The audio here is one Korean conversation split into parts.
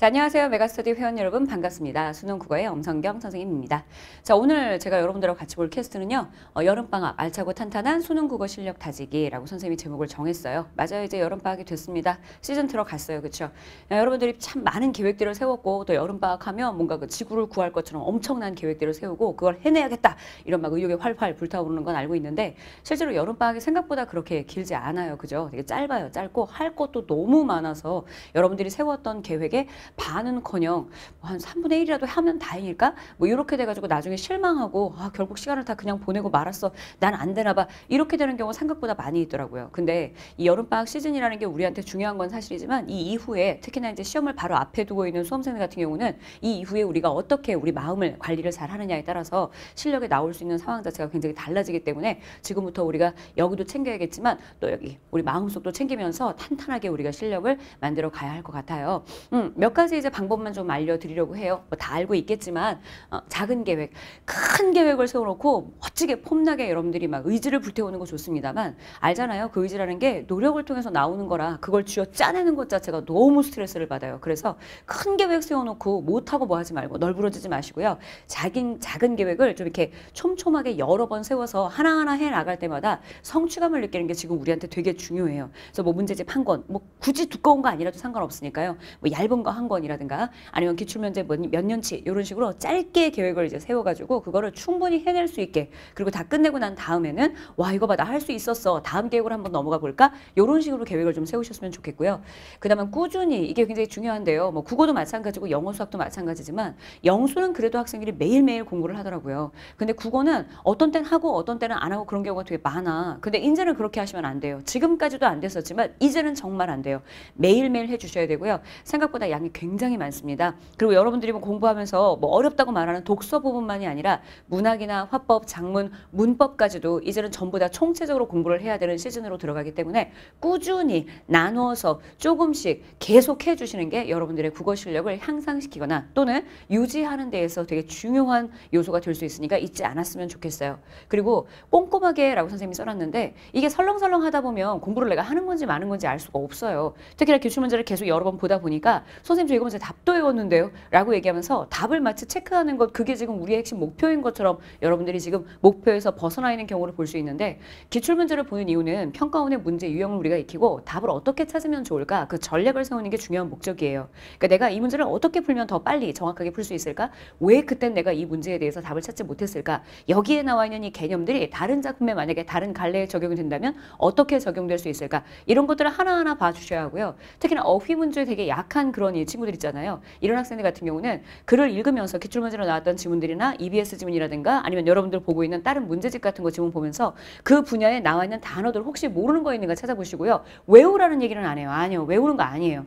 자, 안녕하세요. 메가스터디 회원 여러분 반갑습니다. 수능 국어의 엄성경 선생님입니다. 자, 오늘 제가 여러분들하고 같이 볼 캐스트는요. 어, 여름방학 알차고 탄탄한 수능 국어 실력 다지기라고 선생님이 제목을 정했어요. 맞아요. 이제 여름방학이 됐습니다. 시즌 들어갔어요. 그렇죠? 여러분들이 참 많은 계획들을 세웠고 또 여름방학 하면 뭔가 그 지구를 구할 것처럼 엄청난 계획들을 세우고 그걸 해내야겠다. 이런 막 의욕이 활활 불타오르는 건 알고 있는데 실제로 여름방학이 생각보다 그렇게 길지 않아요. 그죠? 되게 짧아요. 짧고 할 것도 너무 많아서 여러분들이 세웠던 계획에 반은커녕 뭐한 3분의 1이라도 하면 다행일까? 뭐 이렇게 돼가지고 나중에 실망하고 아 결국 시간을 다 그냥 보내고 말았어. 난 안 되나 봐. 이렇게 되는 경우 생각보다 많이 있더라고요. 근데 이 여름방학 시즌이라는 게 우리한테 중요한 건 사실이지만 이 이후에 특히나 이제 시험을 바로 앞에 두고 있는 수험생들 같은 경우는 이 이후에 우리가 어떻게 우리 마음을 관리를 잘 하느냐에 따라서 실력이 나올 수 있는 상황 자체가 굉장히 달라지기 때문에 지금부터 우리가 여기도 챙겨야겠지만 또 여기 우리 마음속도 챙기면서 탄탄하게 우리가 실력을 만들어 가야 할 것 같아요. 음, 몇 가지 가지 이제 방법만 좀 알려드리려고 해요. 뭐 다 알고 있겠지만 어, 작은 계획, 큰 계획을 세워놓고 멋지게 폼나게 여러분들이 막 의지를 불태우는 거 좋습니다만 알잖아요. 그 의지라는 게 노력을 통해서 나오는 거라 그걸 쥐어 짜내는 것 자체가 너무 스트레스를 받아요. 그래서 큰 계획 세워놓고 못하고 뭐 하지 말고 널브러지지 마시고요. 작은, 작은 계획을 좀 이렇게 촘촘하게 여러 번 세워서 하나하나 해 나갈 때마다 성취감을 느끼는 게 지금 우리한테 되게 중요해요. 그래서 뭐 문제집 한 권, 뭐 굳이 두꺼운 거 아니라도 상관없으니까요. 뭐 얇은 거한 번이라든가 아니면 기출면제 몇 년치 이런 식으로 짧게 계획을 이제 세워가지고 그거를 충분히 해낼 수 있게 그리고 다 끝내고 난 다음에는 와 이거 봐 나 할 수 있었어 다음 계획으로 한번 넘어가 볼까 이런 식으로 계획을 좀 세우셨으면 좋겠고요. 그다음에 꾸준히 이게 굉장히 중요한데요. 뭐 국어도 마찬가지고 영어 수학도 마찬가지지만 영수는 그래도 학생들이 매일매일 공부를 하더라고요. 근데 국어는 어떤 때는 하고 어떤 때는 안 하고 그런 경우가 되게 많아. 근데 이제는 그렇게 하시면 안 돼요. 지금까지도 안 됐었지만 이제는 정말 안 돼요. 매일매일 해주셔야 되고요. 생각보다 양이 굉장히 많습니다. 그리고 여러분들이 뭐 공부하면서 뭐 어렵다고 말하는 독서 부분만이 아니라 문학이나 화법, 장문, 문법까지도 이제는 전부 다 총체적으로 공부를 해야 되는 시즌으로 들어가기 때문에 꾸준히 나누어서 조금씩 계속 해주시는 게 여러분들의 국어 실력을 향상시키거나 또는 유지하는 데에서 되게 중요한 요소가 될 수 있으니까 잊지 않았으면 좋겠어요. 그리고 꼼꼼하게 라고 선생님이 써놨는데 이게 설렁설렁 하다 보면 공부를 내가 하는 건지 마는 건지 알 수가 없어요. 특히나 기출 문제를 계속 여러 번 보다 보니까 선생님 선생님 저 이거 이제 답도 외웠는데요. 라고 얘기하면서 답을 마치 체크하는 것 그게 지금 우리의 핵심 목표인 것처럼 여러분들이 지금 목표에서 벗어나 있는 경우를 볼 수 있는데 기출문제를 보는 이유는 평가원의 문제 유형을 우리가 익히고 답을 어떻게 찾으면 좋을까 그 전략을 세우는 게 중요한 목적이에요. 그러니까 내가 이 문제를 어떻게 풀면 더 빨리 정확하게 풀 수 있을까? 왜 그땐 내가 이 문제에 대해서 답을 찾지 못했을까? 여기에 나와 있는 이 개념들이 다른 작품에 만약에 다른 갈래에 적용이 된다면 어떻게 적용될 수 있을까? 이런 것들을 하나하나 봐주셔야 하고요. 특히나 어휘 문제 에 되게 약한 그런 이 친구들 있잖아요. 이런 학생들 같은 경우는 글을 읽으면서 기출문제로 나왔던 지문들이나 EBS 지문이라든가 아니면 여러분들 보고 있는 다른 문제집 같은 거 지문 보면서 그 분야에 나와 있는 단어들 혹시 모르는 거 있는가 찾아보시고요. 외우라는 얘기는 안 해요. 아니요. 외우는 거 아니에요.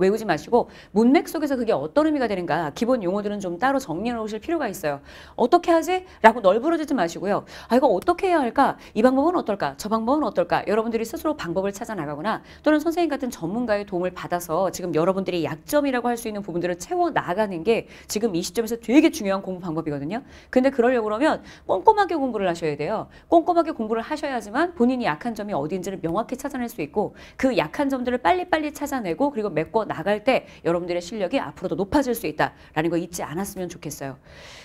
외우지 마시고 문맥 속에서 그게 어떤 의미가 되는가 기본 용어들은 좀 따로 정리해 놓으실 필요가 있어요. 어떻게 하지? 라고 널브러지지 마시고요. 아 이거 어떻게 해야 할까? 이 방법은 어떨까? 저 방법은 어떨까? 여러분들이 스스로 방법을 찾아 나가거나 또는 선생님 같은 전문가의 도움을 받아서 지금 여러분들이 약점이라고 할 수 있는 부분들을 채워 나가는 게 지금 이 시점에서 되게 중요한 공부 방법이거든요. 근데 그러려고 그러면 꼼꼼하게 공부를 하셔야 돼요. 꼼꼼하게 공부를 하셔야지만 본인이 약한 점이 어딘지를 명확히 찾아낼 수 있고 그 약한 점들을 빨리빨리 찾아내고 그리고 메꿔 나갈 때 여러분들의 실력이 앞으로도 높아질 수 있다라는 거 잊지 않았으면 좋겠어요.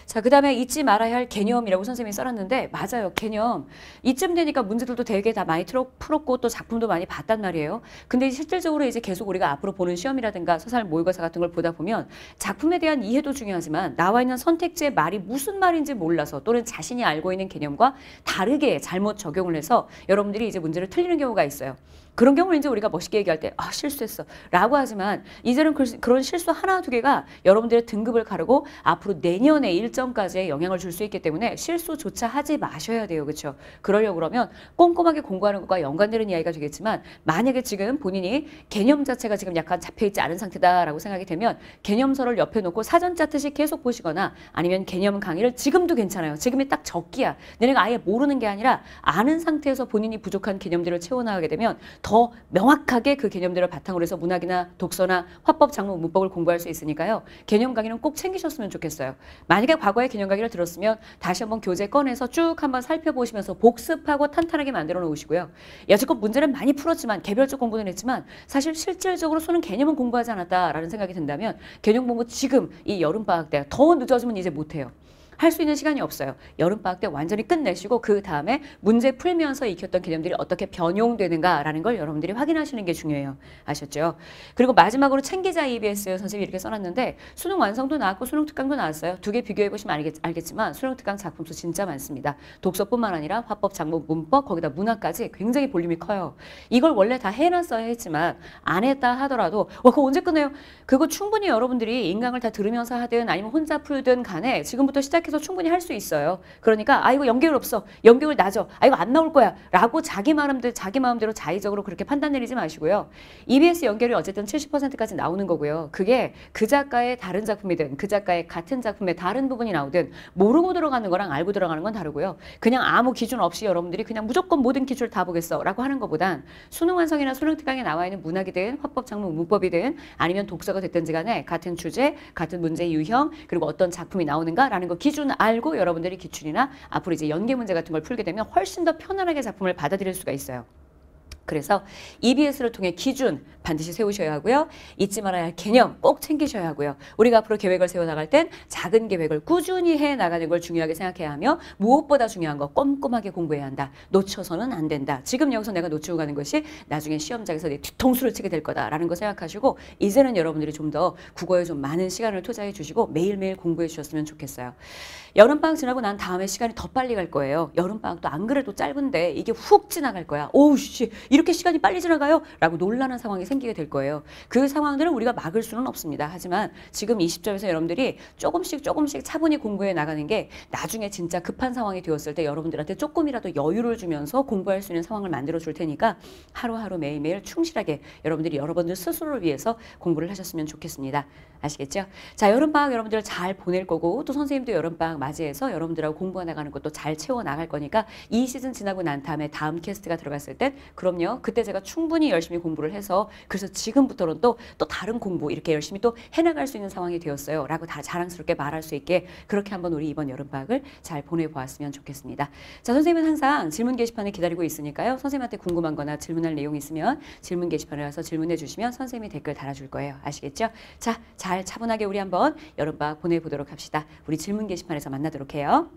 자, 그 다음에 잊지 말아야 할 개념이라고 선생님이 써놨는데 맞아요. 개념. 이쯤 되니까 문제들도 되게 다 많이 풀었고 또 작품도 많이 봤단 말이에요. 근데 실질적으로 이제 계속 우리가 앞으로 보는 시험이라든가 서설 사 모의고사 같은 걸 보다 보면 작품에 대한 이해도 중요하지만 나와 있는 선택지의 말이 무슨 말인지 몰라서 또는 자신이 알고 있는 개념과 다르게 잘못 적용을 해서 여러분들이 이제 문제를 틀리는 경우가 있어요. 그런 경우는 이제 우리가 멋있게 얘기할 때 아, 실수했어 라고 하지만 이제는 그런 실수 하나 두 개가 여러분들의 등급을 가르고 앞으로 내년의 일정까지 영향을 줄 수 있기 때문에 실수조차 하지 마셔야 돼요. 그렇죠? 그러려고 그러면 꼼꼼하게 공부하는 것과 연관되는 이야기가 되겠지만 만약에 지금 본인이 개념 자체가 지금 약간 잡혀있지 않은 상태다라고 생각이 되면 개념서를 옆에 놓고 사전 짜듯이 계속 보시거나 아니면 개념 강의를 지금도 괜찮아요. 지금이 딱 적기야. 내가 아예 모르는 게 아니라 아는 상태에서 본인이 부족한 개념들을 채워나가게 되면 더 명확하게 그 개념들을 바탕으로 해서 문학이나 독서나 화법, 작문, 문법을 공부할 수 있으니까요. 개념 강의는 꼭 챙기셨으면 좋겠어요. 만약에 과거에 개념 강의를 들었으면 다시 한번 교재 꺼내서 쭉 한번 살펴보시면서 복습하고 탄탄하게 만들어 놓으시고요. 여태껏 문제는 많이 풀었지만 개별적 공부는 했지만 사실 실질적으로 수능 개념은 공부하지 않았다라는 생각이 든다면 개념 공부 지금 이 여름방학 때 더 늦어지면 이제 못해요. 할수 있는 시간이 없어요. 여름방학 때 완전히 끝내시고 그 다음에 문제 풀면서 익혔던 개념들이 어떻게 변용되는가라는 걸 여러분들이 확인하시는 게 중요해요. 아셨죠? 그리고 마지막으로 챙기자 EBS 선생님이 이렇게 써놨는데 수능 완성도 나왔고 수능 특강도 나왔어요. 두 개 비교해보시면 알겠, 지만 수능 특강 작품수 진짜 많습니다. 독서뿐만 아니라 화법, 작문 문법 거기다 문학까지 굉장히 볼륨이 커요. 이걸 원래 다 해놨어야 했지만 안 했다 하더라도 와 어, 그거 언제 끝내요? 그거 충분히 여러분들이 인강을 다 들으면서 하든 아니면 혼자 풀든 간에 지금부터 시작 생각해서 충분히 할 수 있어요. 그러니까 아 이거 연계율 없어. 연계율 낮아. 아 이거 안 나올 거야. 라고 자기 마음대로 자기 마음대로 자의적으로 그렇게 판단 내리지 마시고요. EBS 연계율이 어쨌든 70%까지 나오는 거고요. 그게 그 작가의 다른 작품이든 그 작가의 같은 작품의 다른 부분이 나오든 모르고 들어가는 거랑 알고 들어가는 건 다르고요. 그냥 아무 기준 없이 여러분들이 그냥 무조건 모든 기출 다 보겠어 라고 하는 것보단 수능 완성이나 수능 특강에 나와 있는 문학이든 화법 작문 문법이든 아니면 독서가 됐든지 간에 같은 주제 같은 문제 유형 그리고 어떤 작품이 나오는가라는 거 기준 기준 알고 여러분들이 기출이나 앞으로 이제 연계 문제 같은 걸 풀게 되면 훨씬 더 편안하게 작품을 받아들일 수가 있어요. 그래서 EBS를 통해 기준 반드시 세우셔야 하고요. 잊지 말아야 할 개념 꼭 챙기셔야 하고요. 우리가 앞으로 계획을 세워나갈 땐 작은 계획을 꾸준히 해나가는 걸 중요하게 생각해야 하며 무엇보다 중요한 거 꼼꼼하게 공부해야 한다. 놓쳐서는 안 된다. 지금 여기서 내가 놓치고 가는 것이 나중에 시험장에서 내 뒤통수를 치게 될 거다라는 거 생각하시고 이제는 여러분들이 좀 더 국어에 좀 많은 시간을 투자해 주시고 매일매일 공부해 주셨으면 좋겠어요. 여름방학 지나고 난 다음에 시간이 더 빨리 갈 거예요. 여름방학도 안 그래도 짧은데 이게 훅 지나갈 거야. 오우 씨 이렇게 시간이 빨리 지나가요? 라고 놀라는 상황이 생기게 될 거예요. 그상황들을 우리가 막을 수는 없습니다. 하지만 지금 이 시점에서 여러분들이 조금씩 조금씩 차분히 공부해 나가는 게 나중에 진짜 급한 상황이 되었을 때 여러분들한테 조금이라도 여유를 주면서 공부할 수 있는 상황을 만들어 줄 테니까 하루하루 매일매일 충실하게 여러분들이 여러분들 스스로를 위해서 공부를 하셨으면 좋겠습니다. 아시겠죠? 자, 여름방학 여러분들 잘 보낼 거고 또 선생님도 여름방학 맞이해서 여러분들하고 공부해 나가는 것도 잘 채워 나갈 거니까 이 시즌 지나고 난 다음에 다음 캐스트가 들어갔을 땐 그럼요. 했거든요. 그때 제가 충분히 열심히 공부를 해서 그래서 지금부터는 또, 또 다른 공부 이렇게 열심히 또 해나갈 수 있는 상황이 되었어요. 라고 다 자랑스럽게 말할 수 있게 그렇게 한번 우리 이번 여름방학을 잘 보내보았으면 좋겠습니다. 자, 선생님은 항상 질문 게시판에 기다리고 있으니까요. 선생님한테 궁금한 거나 질문할 내용 있으면 질문 게시판에 와서 질문해 주시면 선생님이 댓글 달아줄 거예요. 아시겠죠? 자, 잘 차분하게 우리 한번 여름방학 보내보도록 합시다. 우리 질문 게시판에서 만나도록 해요.